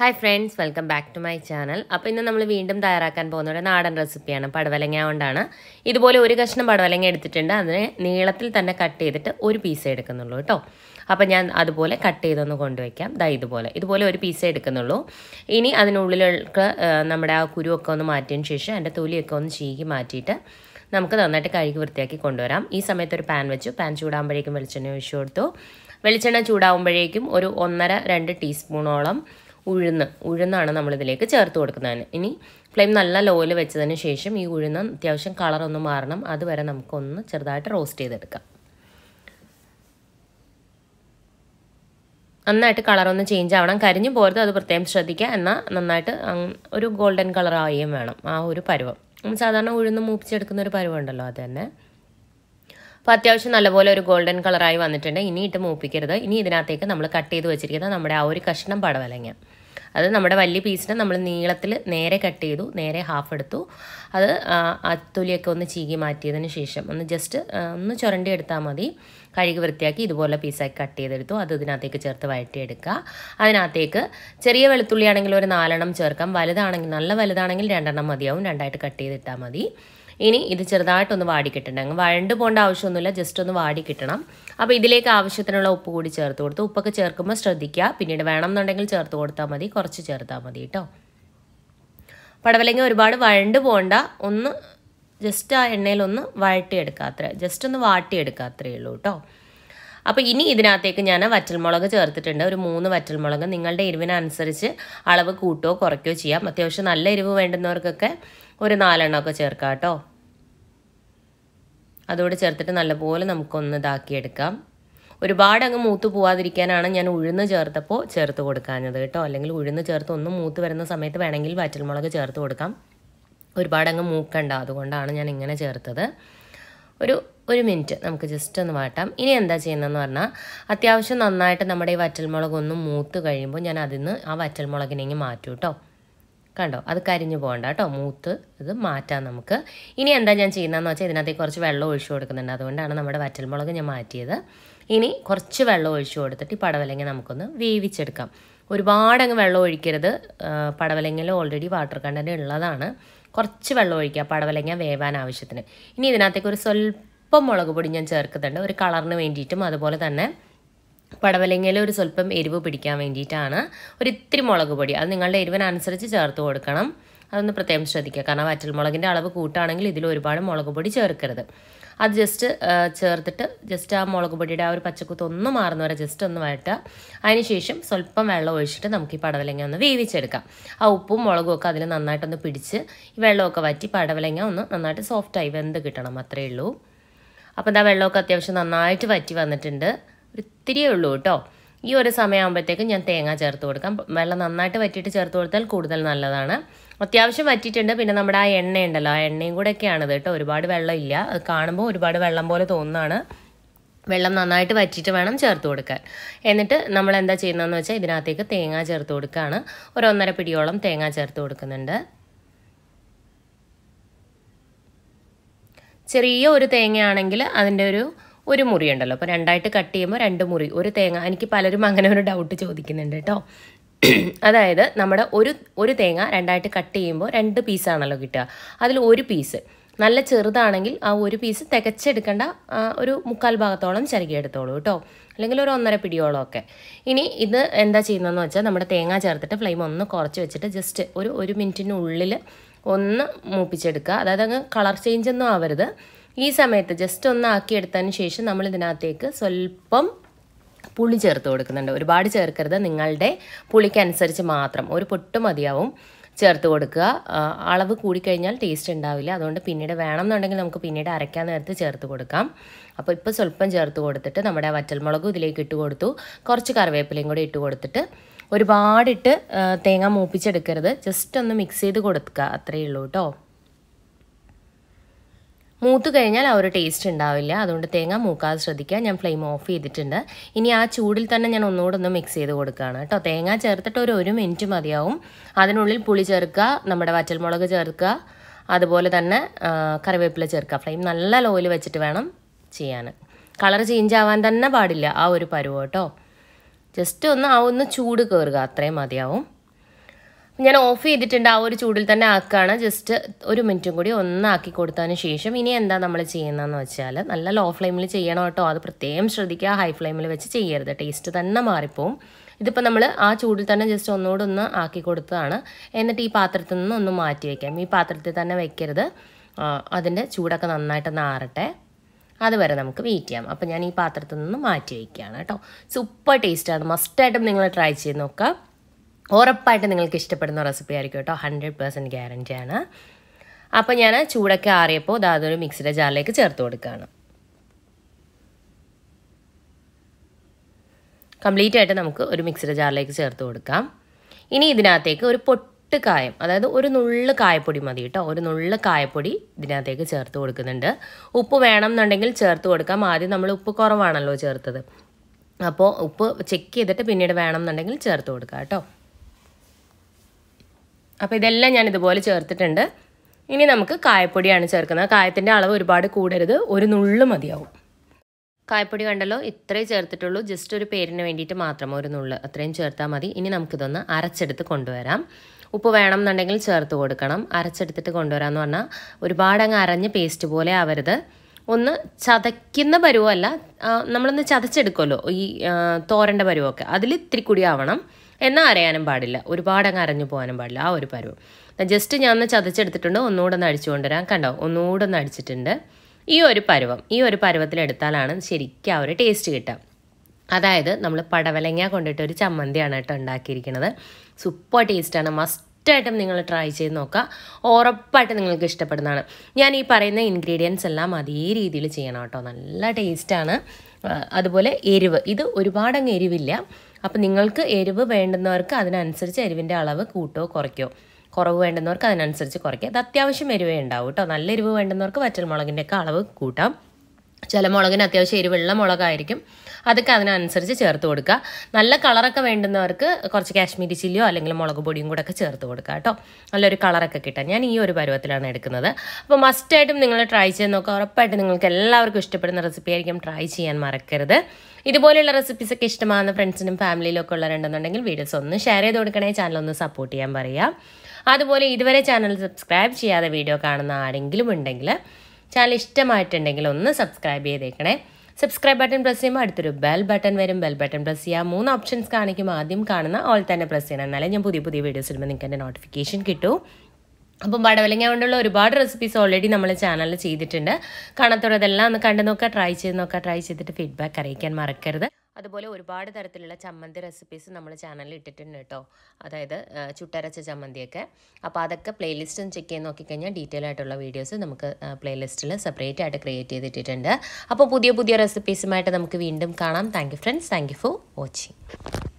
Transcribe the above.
hi friends welcome back to my channel അപ്പോൾ ഇന്ന് നമ്മൾ വീണ്ടും തയ്യാറാക്കാൻ പോകുന്ന ഒരു നാടൻ റെസിപ്പിയാണ് പടവലങ്ങ കൊണ്ടാണ് ഇതുപോലെ ഒരു കഷ്ണം പടവലങ്ങ എടുത്തിട്ടുണ്ട് അതിനെ നീളത്തിൽ തന്നെ കട്ട് ചെയ്തിട്ട് ഒരു പീസ് എടുക്കുന്നുള്ളൂ കേട്ടോ അപ്പോൾ ഞാൻ അതുപോലെ കട്ട് ചെയ്തൊന്ന് കൊണ്ടുവയ്ക്കാം ദാ ഇതുപോലെ ഇതുപോലെ ഒരു പീസേ എടുക്കുന്നുള്ളൂ ഇനി അതിനുള്ളിലേക്ക് നമ്മുടെ ആ കുരുവൊക്കെ ഒന്ന് മാറ്റിയതിന് ശേഷം അതിൻ്റെ തൊലിയൊക്കെ ഒന്ന് ചീകി മാറ്റിയിട്ട് നമുക്ക് നന്നായിട്ട് കഴുകി വൃത്തിയാക്കി കൊണ്ടുവരാം ഈ സമയത്ത് ഒരു പാൻ വെച്ചു പാൻ ചൂടാകുമ്പോഴേക്കും വെളിച്ചെണ്ണ ഒഴിച്ചു കൊടുത്തു വെളിച്ചെണ്ണ ചൂടാകുമ്പോഴേക്കും ഒരു ഒന്നര രണ്ട് ടീസ്പൂണോളം ഉഴുന്ന് ഉഴുന്നാണ് നമ്മളിതിലേക്ക് ചേർത്ത് കൊടുക്കുന്നത് ഇനി ഫ്ലെയിം നല്ല ലോയിൽ വെച്ചതിന് ശേഷം ഈ ഉഴുന്ന് അത്യാവശ്യം കളറൊന്ന് മാറണം അതുവരെ നമുക്കൊന്ന് ചെറുതായിട്ട് റോസ്റ്റ് ചെയ്തെടുക്കാം നന്നായിട്ട് കളറൊന്ന് ചേഞ്ച് ആവണം കരിഞ്ഞു പോരുത് അത് പ്രത്യേകം ശ്രദ്ധിക്കുക എന്നാൽ നന്നായിട്ട് ഒരു ഗോൾഡൻ കളർ ആവുകയും വേണം ആ ഒരു പരുവം സാധാരണ ഉഴുന്ന് മൂപ്പിച്ചെടുക്കുന്ന ഒരു പരുവമുണ്ടല്ലോ അത് തന്നെ അപ്പോൾ അത്യാവശ്യം നല്ലപോലെ ഒരു ഗോൾഡൻ കളറായി വന്നിട്ടുണ്ട് ഇനി മൂപ്പിക്കരുത് ഇനി ഇതിനകത്തേക്ക് നമ്മൾ കട്ട് ചെയ്ത് വെച്ചിരിക്കുന്നത് നമ്മുടെ ആ ഒരു കഷ്ണം പടവലങ്ങ അത് നമ്മുടെ വലിയ പീസിനെ നമ്മൾ നീളത്തിൽ നേരെ കട്ട് ചെയ്തു നേരെ ഹാഫ് എടുത്തു അത് തൊലിയൊക്കെ ഒന്ന് ചീകി മാറ്റിയതിന് ശേഷം ഒന്ന് ജസ്റ്റ് ഒന്ന് ചുരണ്ടി എടുത്താൽ മതി കഴുകി വൃത്തിയാക്കി ഇതുപോലെ പീസാക്കി കട്ട് ചെയ്തെടുത്തു അത് ഇതിനകത്തേക്ക് ചേർത്ത് വഴറ്റിയെടുക്കുക അതിനകത്തേക്ക് ചെറിയ വെളുത്തുള്ളിയാണെങ്കിൽ ഒരു നാലെണ്ണം ചേർക്കാം വലുതാണെങ്കിൽ നല്ല വലുതാണെങ്കിൽ രണ്ടെണ്ണം മതിയാവും രണ്ടായിട്ട് കട്ട് ചെയ്തിട്ടാൽ മതി ഇനി ഇത് ചെറുതായിട്ടൊന്ന് വാടി അങ്ങ് വഴണ്ട് പോകേണ്ട ആവശ്യമൊന്നുമില്ല ജസ്റ്റ് ഒന്ന് വാടി കിട്ടണം അപ്പോൾ ഇതിലേക്ക് ആവശ്യത്തിനുള്ള ഉപ്പ് കൂടി ചേർത്ത് കൊടുത്ത് ഉപ്പൊക്കെ ചേർക്കുമ്പോൾ ശ്രദ്ധിക്കുക പിന്നീട് വേണമെന്നുണ്ടെങ്കിൽ ചേർത്ത് കൊടുത്താൽ മതി കുറച്ച് ചേർത്താൽ മതി കേട്ടോ പടവലങ്ങ ഒരുപാട് വഴണ്ട് പോകണ്ട ഒന്ന് ജസ്റ്റ് ആ എണ്ണയിലൊന്ന് വഴട്ടിയെടുക്കുക അത്ര ജസ്റ്റ് ഒന്ന് വാട്ടി അത്രയേ ഉള്ളൂ കേട്ടോ അപ്പോൾ ഇനി ഇതിനകത്തേക്ക് ഞാൻ വറ്റൽമുളക് ചേർത്തിട്ടുണ്ട് ഒരു മൂന്ന് വറ്റൽമുളക് നിങ്ങളുടെ എരിവിനനുസരിച്ച് അളവ് കൂട്ടുകയോ കുറയ്ക്കുകയോ ചെയ്യാം അത്യാവശ്യം നല്ല എരിവ് വേണ്ടുന്നവർക്കൊക്കെ ഒരു നാലെണ്ണമൊക്കെ ചേർക്കാം കേട്ടോ അതോട് ചേർത്തിട്ട് നല്ലപോലെ നമുക്കൊന്ന് ഇതാക്കിയെടുക്കാം ഒരുപാട് അങ്ങ് മൂത്ത് പോവാതിരിക്കാനാണ് ഞാൻ ഉഴുന്ന് ചേർത്തപ്പോൾ ചേർത്ത് കൊടുക്കാഞ്ഞത് കേട്ടോ അല്ലെങ്കിൽ ഉഴുന്ന് ചേർത്ത് ഒന്ന് മൂത്ത് വരുന്ന സമയത്ത് വേണമെങ്കിൽ മുളക് ചേർത്ത് കൊടുക്കാം ഒരുപാട് അങ്ങ് മൂക്കണ്ട അതുകൊണ്ടാണ് ഞാൻ ഇങ്ങനെ ചേർത്തത് ഒരു ഒരു മിനിറ്റ് നമുക്ക് ജസ്റ്റ് ഒന്ന് വാട്ടാം ഇനി എന്താ ചെയ്യുന്നതെന്ന് പറഞ്ഞാൽ അത്യാവശ്യം നന്നായിട്ട് നമ്മുടെ ഈ വറ്റൽമുളക് ഒന്ന് മൂത്ത് കഴിയുമ്പോൾ ഞാൻ അതിൽ നിന്ന് ആ വറ്റൽമുളകിനെ മാറ്റും കേട്ടോ കണ്ടോ അത് കരിഞ്ഞു പോകണ്ട കേട്ടോ മൂത്ത് ഇത് മാറ്റാം നമുക്ക് ഇനി എന്താ ഞാൻ ചെയ്യുന്നതെന്ന് വെച്ചാൽ ഇതിനകത്തേക്ക് കുറച്ച് വെള്ളം ഒഴിച്ചു കൊടുക്കുന്നുണ്ട് അതുകൊണ്ടാണ് നമ്മുടെ വറ്റൽമുളക് ഞാൻ മാറ്റിയത് ഇനി കുറച്ച് വെള്ളം ഒഴിച്ചു കൊടുത്തിട്ട് ഈ പടവലങ്ങ നമുക്കൊന്ന് വേവിച്ചെടുക്കാം ഒരുപാട് അങ്ങ് വെള്ളം ഒഴിക്കരുത് പടവലങ്ങയിൽ ഓൾറെഡി വാട്ടർ കണ്ടൻറ്റ് ഉള്ളതാണ് കുറച്ച് വെള്ളം ഒഴിക്കുക പടവലങ്ങ വേവാൻ ആവശ്യത്തിന് ഇനി ഇതിനകത്തേക്ക് ഒരു സ്വല്പം മുളക് പൊടി ഞാൻ ചേർക്കുന്നുണ്ട് ഒരു കളറിന് വേണ്ടിയിട്ടും അതുപോലെ തന്നെ പടവലങ്ങയിൽ ഒരു സ്വല്പം എരിവ് പിടിക്കാൻ വേണ്ടിയിട്ടാണ് ഒരു ഇത്തിരി മുളക് പൊടി അത് നിങ്ങളുടെ എരിവിനനുസരിച്ച് ചേർത്ത് കൊടുക്കണം അതൊന്ന് പ്രത്യേകം ശ്രദ്ധിക്കുക കാരണം മുളകിൻ്റെ അളവ് കൂട്ടാണെങ്കിൽ ഇതിൽ ഒരുപാട് മുളക് പൊടി ചേർക്കരുത് അത് ജസ്റ്റ് ചേർത്തിട്ട് ജസ്റ്റ് ആ മുളക് പൊടിയുടെ ആ ഒരു പച്ചക്കുത്ത് ഒന്ന് മാറുന്ന വരെ ജസ്റ്റ് ഒന്ന് വഴട്ടുക അതിനുശേഷം സ്വല്പം വെള്ളം ഒഴിച്ചിട്ട് നമുക്ക് ഈ പടവലങ്ങ ഒന്ന് വേവിച്ചെടുക്കാം ആ ഉപ്പും മുളകും ഒക്കെ അതിൽ നന്നായിട്ടൊന്ന് പിടിച്ച് ഈ വെള്ളമൊക്കെ വറ്റി പടവലങ്ങ ഒന്ന് നന്നായിട്ട് സോഫ്റ്റായി വെന്ത് കിട്ടണം അത്രയേ ഉള്ളൂ അപ്പോൾ എന്താ വെള്ളമൊക്കെ അത്യാവശ്യം നന്നായിട്ട് വറ്റി വന്നിട്ടുണ്ട് ഒത്തിരിയേ ഉള്ളൂ കേട്ടോ ഈ ഒരു സമയമാകുമ്പോഴത്തേക്കും ഞാൻ തേങ്ങ ചേർത്ത് കൊടുക്കാം വെള്ളം നന്നായിട്ട് വറ്റിയിട്ട് ചേർത്ത് കൊടുത്താൽ കൂടുതൽ നല്ലതാണ് അത്യാവശ്യം വറ്റിയിട്ടുണ്ട് പിന്നെ നമ്മുടെ ആ എണ്ണയുണ്ടല്ലോ ആ എണ്ണയും കൂടെ ഒക്കെയാണത് കേട്ടോ ഒരുപാട് വെള്ളം ഇല്ല അത് കാണുമ്പോൾ ഒരുപാട് വെള്ളം പോലെ തോന്നുന്നതാണ് വെള്ളം നന്നായിട്ട് വറ്റിയിട്ട് വേണം ചേർത്ത് കൊടുക്കാൻ എന്നിട്ട് നമ്മൾ എന്താ ചെയ്യുന്നതെന്ന് വെച്ചാൽ ഇതിനകത്തേക്ക് തേങ്ങ ചേർത്ത് കൊടുക്കുകയാണ് ഒരു ഒന്നര പിടിയോളം തേങ്ങ ചേർത്ത് കൊടുക്കുന്നുണ്ട് ചെറിയ ഒരു തേങ്ങയാണെങ്കിൽ അതിൻ്റെ ഒരു ഒരു മുറി ഉണ്ടല്ലോ അപ്പോൾ രണ്ടായിട്ട് കട്ട് ചെയ്യുമ്പോൾ രണ്ട് മുറി ഒരു തേങ്ങ എനിക്ക് പലരും അങ്ങനെ ഒരു ഡൗട്ട് ചോദിക്കുന്നുണ്ട് കേട്ടോ അതായത് നമ്മുടെ ഒരു ഒരു തേങ്ങ രണ്ടായിട്ട് കട്ട് ചെയ്യുമ്പോൾ രണ്ട് പീസാണല്ലോ കിട്ടുക അതിൽ ഒരു പീസ് നല്ല ചെറുതാണെങ്കിൽ ആ ഒരു പീസ് തികച്ചെടുക്കേണ്ട ഒരു മുക്കാൽ ഭാഗത്തോളം ചിരകിയെടുത്തോളൂ കേട്ടോ അല്ലെങ്കിൽ ഒരു ഒന്നര പിടിയോളം ഒക്കെ ഇനി ഇത് എന്താ ചെയ്യുന്നതെന്ന് വെച്ചാൽ നമ്മുടെ തേങ്ങ ചേർത്തിട്ട് ഫ്ലെയിം ഒന്ന് കുറച്ച് വെച്ചിട്ട് ജസ്റ്റ് ഒരു ഒരു മിനിറ്റിനുള്ളിൽ ഒന്ന് മൂപ്പിച്ചെടുക്കുക അതായത് അങ്ങ് കളർ ചേഞ്ച് ഒന്നും ആവരുത് ഈ സമയത്ത് ജസ്റ്റ് ഒന്ന് ആക്കിയെടുത്തതിന് ശേഷം നമ്മൾ ഇതിനകത്തേക്ക് സ്വല്പം പുളി ചേർത്ത് കൊടുക്കുന്നുണ്ട് ഒരുപാട് ചേർക്കരുത് നിങ്ങളുടെ പുളിക്കനുസരിച്ച് മാത്രം ഒരു പൊട്ട് മതിയാവും ചേർത്ത് കൊടുക്കുക അളവ് കൂടിക്കഴിഞ്ഞാൽ ടേസ്റ്റ് ഉണ്ടാവില്ല അതുകൊണ്ട് പിന്നീട് വേണമെന്നുണ്ടെങ്കിൽ നമുക്ക് പിന്നീട് അരയ്ക്കാൻ നേരത്ത് ചേർത്ത് കൊടുക്കാം അപ്പോൾ ഇപ്പോൾ സ്വല്പം ചേർത്ത് കൊടുത്തിട്ട് നമ്മുടെ വറ്റൽമുളകും ഇതിലേക്ക് ഇട്ട് കൊടുത്തു കുറച്ച് കറിവേപ്പിലയും കൂടി ഇട്ട് കൊടുത്തിട്ട് ഒരുപാടിട്ട് തേങ്ങ മൂപ്പിച്ചെടുക്കരുത് ജസ്റ്റ് ഒന്ന് മിക്സ് ചെയ്ത് കൊടുക്കുക അത്രയേ ഉള്ളൂ കേട്ടോ മൂത്ത് കഴിഞ്ഞാൽ ആ ഒരു ടേസ്റ്റ് ഉണ്ടാവില്ല അതുകൊണ്ട് തേങ്ങ മൂക്കാതെ ശ്രദ്ധിക്കുക ഞാൻ ഫ്ലെയിം ഓഫ് ചെയ്തിട്ടുണ്ട് ഇനി ആ ചൂടിൽ തന്നെ ഞാൻ ഒന്നുകൂടെ ഒന്ന് മിക്സ് ചെയ്ത് കൊടുക്കുകയാണ് കേട്ടോ തേങ്ങ ചേർത്തിട്ട് ഒരു ഒരു മിനിറ്റ് മതിയാവും അതിനുള്ളിൽ പുളി ചേർക്കുക നമ്മുടെ വറ്റൽമുളക് ചേർക്കുക അതുപോലെ തന്നെ കറിവേപ്പില ചേർക്കുക ഫ്ലെയിം നല്ല ലോയിൽ വെച്ചിട്ട് വേണം ചെയ്യാൻ കളർ ചേഞ്ച് ആവാൻ തന്നെ പാടില്ല ആ ഒരു പരുവ് കേട്ടോ ജസ്റ്റ് ഒന്ന് ആ ഒന്ന് ചൂട് കയറുക അത്രയും മതിയാവും ഞാൻ ഓഫ് ചെയ്തിട്ടുണ്ട് ആ ഒരു ചൂടിൽ തന്നെ ആക്കുകയാണ് ജസ്റ്റ് ഒരു മിനിറ്റും കൂടി ഒന്നാക്കി കൊടുത്തതിന് ശേഷം ഇനി എന്താ നമ്മൾ ചെയ്യുന്നതെന്ന് വെച്ചാൽ നല്ല ലോ ഫ്ലെയിമിൽ ചെയ്യണം കേട്ടോ അത് പ്രത്യേകം ശ്രദ്ധിക്കുക ഹൈ ഫ്ലെയിമിൽ വെച്ച് ചെയ്യരുത് ടേസ്റ്റ് തന്നെ മാറിപ്പോവും ഇതിപ്പോൾ നമ്മൾ ആ ചൂടിൽ തന്നെ ജസ്റ്റ് ഒന്നുകൂടെ ഒന്ന് ആക്കി കൊടുത്തതാണ് എന്നിട്ട് ഈ പാത്രത്തിൽ നിന്ന് ഒന്ന് മാറ്റി വയ്ക്കാം ഈ പാത്രത്തിൽ തന്നെ വയ്ക്കരുത് അതിൻ്റെ ചൂടൊക്കെ നന്നായിട്ടൊന്ന് ആറട്ടെ അതുവരെ നമുക്ക് വെയിറ്റ് ചെയ്യാം അപ്പോൾ ഞാൻ ഈ പാത്രത്തിൽ നിന്ന് മാറ്റി വയ്ക്കുകയാണ് കേട്ടോ സൂപ്പർ ടേസ്റ്റാണ് മസ്റ്റായിട്ടും നിങ്ങൾ ട്രൈ ചെയ്ത് നോക്കാം ഉറപ്പായിട്ട് നിങ്ങൾക്ക് ഇഷ്ടപ്പെടുന്ന റെസിപ്പി ആയിരിക്കും കേട്ടോ ഹൺഡ്രഡ് പേഴ്സൻറ്റ് ഗ്യാരൻ്റി ആണ് അപ്പോൾ ഞാൻ ചൂടൊക്കെ ആറിയപ്പോൾ അതൊരു മിക്സിയുടെ ജാറിലേക്ക് ചേർത്ത് കൊടുക്കുകയാണ് കംപ്ലീറ്റ് ആയിട്ട് നമുക്ക് ഒരു മിക്സിയുടെ ജാറിലേക്ക് ചേർത്ത് കൊടുക്കാം ഇനി ഇതിനകത്തേക്ക് ഒരു പൊട്ട് കായം അതായത് ഒരു നുള്ള് കായപ്പൊടി മതി കേട്ടോ ഒരു നുള്ള് കായപ്പൊടി ഇതിനകത്തേക്ക് ചേർത്ത് കൊടുക്കുന്നുണ്ട് ഉപ്പ് വേണം എന്നുണ്ടെങ്കിൽ ചേർത്ത് കൊടുക്കാം ആദ്യം നമ്മൾ ഉപ്പ് കുറവാണല്ലോ ചേർത്തത് അപ്പോൾ ഉപ്പ് ചെക്ക് ചെയ്തിട്ട് പിന്നീട് വേണം എന്നുണ്ടെങ്കിൽ ചേർത്ത് കൊടുക്കാം കേട്ടോ അപ്പോൾ ഇതെല്ലാം ഞാൻ ഇതുപോലെ ചേർത്തിട്ടുണ്ട് ഇനി നമുക്ക് കായപ്പൊടിയാണ് ചേർക്കുന്നത് കായത്തിൻ്റെ അളവ് ഒരുപാട് കൂടരുത് ഒരു നുള്ളു മതിയാവും കായപ്പൊടി കണ്ടല്ലോ ഇത്രയും ചേർത്തിട്ടുള്ളൂ ജസ്റ്റ് ഒരു പേരിന് വേണ്ടിയിട്ട് മാത്രം ഒരു നുള്ളു അത്രയും ചേർത്താൽ മതി ഇനി നമുക്കിതൊന്ന് അരച്ചെടുത്ത് കൊണ്ടുവരാം ഉപ്പ് വേണം എന്നുണ്ടെങ്കിൽ ചേർത്ത് കൊടുക്കണം അരച്ചെടുത്തിട്ട് കൊണ്ടുവരാമെന്ന് പറഞ്ഞാൽ ഒരുപാട് അങ്ങ് അരഞ്ഞ് പേസ്റ്റ് പോലെ ആവരുത് ഒന്ന് ചതയ്ക്കുന്ന പരുവല്ല നമ്മളൊന്ന് ചതച്ചെടുക്കുമല്ലോ ഈ തോരൻ്റെ പരുവൊക്കെ അതിൽ ഇത്തിരി കൂടി ആവണം എന്നാൽ അരയാനും പാടില്ല ഒരുപാട് അങ്ങ് അരഞ്ഞു പോകാനും പാടില്ല ആ ഒരു പരുവ് ജസ്റ്റ് ഞാൻ ഒന്ന് ചതച്ചെടുത്തിട്ടുണ്ട് ഒന്നുകൂടെ ഒന്ന് അടിച്ചു കണ്ടോ ഒന്നുകൂടെ ഒന്ന് അടിച്ചിട്ടുണ്ട് ഈ ഒരു പരുവം ഈ ഒരു പരുവത്തിലെടുത്താലാണ് ശരിക്കും ആ ഒരു ടേസ്റ്റ് കിട്ടുക അതായത് നമ്മൾ പടവലങ്ങ കൊണ്ടിട്ട് ഒരു ചമ്മന്തിയാണ് കേട്ടോ ഉണ്ടാക്കിയിരിക്കുന്നത് സൂപ്പർ ടേസ്റ്റാണ് മസ്റ്റ് ഒറ്റയായിട്ടും നിങ്ങൾ ട്രൈ ചെയ്ത് നോക്കുക ഉറപ്പായിട്ട് നിങ്ങൾക്ക് ഇഷ്ടപ്പെടുന്നതാണ് ഞാൻ ഈ പറയുന്ന ഇൻഗ്രീഡിയൻസ് എല്ലാം അതേ രീതിയിൽ ചെയ്യണം കേട്ടോ നല്ല ടേസ്റ്റാണ് അതുപോലെ എരിവ് ഇത് ഒരുപാടങ്ങ് എരിവില്ല അപ്പം നിങ്ങൾക്ക് എരിവ് വേണ്ടുന്നവർക്ക് അതിനനുസരിച്ച് എരിവിൻ്റെ അളവ് കൂട്ടോ കുറയ്ക്കോ കുറവ് വേണ്ടുന്നവർക്ക് അതിനനുസരിച്ച് കുറയ്ക്കുക അത് അത്യാവശ്യം എരിവേ ഉണ്ടാവും കേട്ടോ നല്ല എരിവ് വേണ്ടുന്നവർക്ക് വറ്റൽമുളകിൻ്റെ ഒക്കെ അളവ് കൂട്ടാം ചില മുളകിന് അത്യാവശ്യം എരിവെള്ള മുളകായിരിക്കും അതൊക്കെ അതിനനുസരിച്ച് ചേർത്ത് കൊടുക്കുക നല്ല കളറൊക്കെ വേണ്ടുന്നവർക്ക് കുറച്ച് കാശ്മീരി ചില്ലിയോ അല്ലെങ്കിൽ മുളക് പൊടിയും കൂടെ ഒക്കെ ചേർത്ത് കൊടുക്കുക കേട്ടോ നല്ലൊരു കളറൊക്കെ കിട്ടാൻ ഞാൻ ഈ ഒരു പരുവത്തിലാണ് എടുക്കുന്നത് അപ്പോൾ മസ്റ്റായിട്ടും നിങ്ങൾ ട്രൈ ചെയ്ത് നോക്കുക ഉറപ്പായിട്ടും നിങ്ങൾക്ക് എല്ലാവർക്കും ഇഷ്ടപ്പെടുന്ന റെസിപ്പി ആയിരിക്കും ട്രൈ ചെയ്യാൻ മറക്കരുത് ഇതുപോലെയുള്ള റെസിപ്പീസ് ഒക്കെ ഇഷ്ടമാകുന്ന ഫ്രണ്ട്സിനും ഫാമിലിയിലും ഒക്കെ ഉള്ളവരുണ്ടെന്നുണ്ടെങ്കിൽ വീഡിയോസ് ഒന്ന് ഷെയർ ചെയ്ത് കൊടുക്കണേ ചാനൽ ഒന്ന് സപ്പോർട്ട് ചെയ്യാൻ പറയുക അതുപോലെ ഇതുവരെ ചാനൽ സബ്സ്ക്രൈബ് ചെയ്യാതെ വീഡിയോ കാണുന്ന ആരെങ്കിലും ഉണ്ടെങ്കിൽ ചാനൽ ഇഷ്ടമായിട്ടുണ്ടെങ്കിൽ ഒന്ന് സബ്സ്ക്രൈബ് ചെയ്തേക്കണേ സബ്സ്ക്രൈബ് ബട്ടൺ പ്രസ് ചെയ്യുമ്പോൾ അടുത്തൊരു ബെൽ ബട്ടൺ വരും ബെൽ ബട്ടൺ പ്രസ് ചെയ്യാം മൂന്ന് ഓപ്ഷൻസ് കാണിക്കും ആദ്യം കാണുന്ന ഓൾ തന്നെ പ്രസ് ചെയ്യണം എന്നാലേ ഞാൻ പുതിയ പുതിയ വീഡിയോസ് ഇടുമ്പോൾ നിങ്ങൾക്ക് എൻ്റെ നോട്ടിഫിക്കേഷൻ കിട്ടൂ അപ്പം പടവലങ്ങ കൊണ്ടുള്ള ഒരുപാട് റെസിപ്പീസ് ഓൾറെഡി നമ്മൾ ചാനലിൽ ചെയ്തിട്ടുണ്ട് കാണാത്തവരതെല്ലാം ഒന്ന് കണ്ടു നോക്കുക ട്രൈ ചെയ്ത് നോക്കുക ട്രൈ ചെയ്തിട്ട് ഫീഡ്ബാക്ക് അറിയിക്കാൻ മറക്കരുത് അതുപോലെ ഒരുപാട് തരത്തിലുള്ള ചമ്മന്തി റെസിപ്പീസ് നമ്മൾ ചാനലിൽ ഇട്ടിട്ടുണ്ട് കേട്ടോ അതായത് ചുട്ടരച്ച ചമ്മന്തിയൊക്കെ അപ്പോൾ അതൊക്കെ പ്ലേലിസ്റ്റും ചെക്ക് ചെയ്ത് നോക്കിക്കഴിഞ്ഞാൽ ഡീറ്റെയിൽ ആയിട്ടുള്ള വീഡിയോസ് നമുക്ക് പ്ലേലിസ്റ്റിൽ സെപ്പറേറ്റ് ആയിട്ട് ക്രിയേറ്റ് ചെയ്തിട്ടിട്ടുണ്ട് അപ്പോൾ പുതിയ പുതിയ റെസിപ്പീസുമായിട്ട് നമുക്ക് വീണ്ടും കാണാം thank friends thank for watching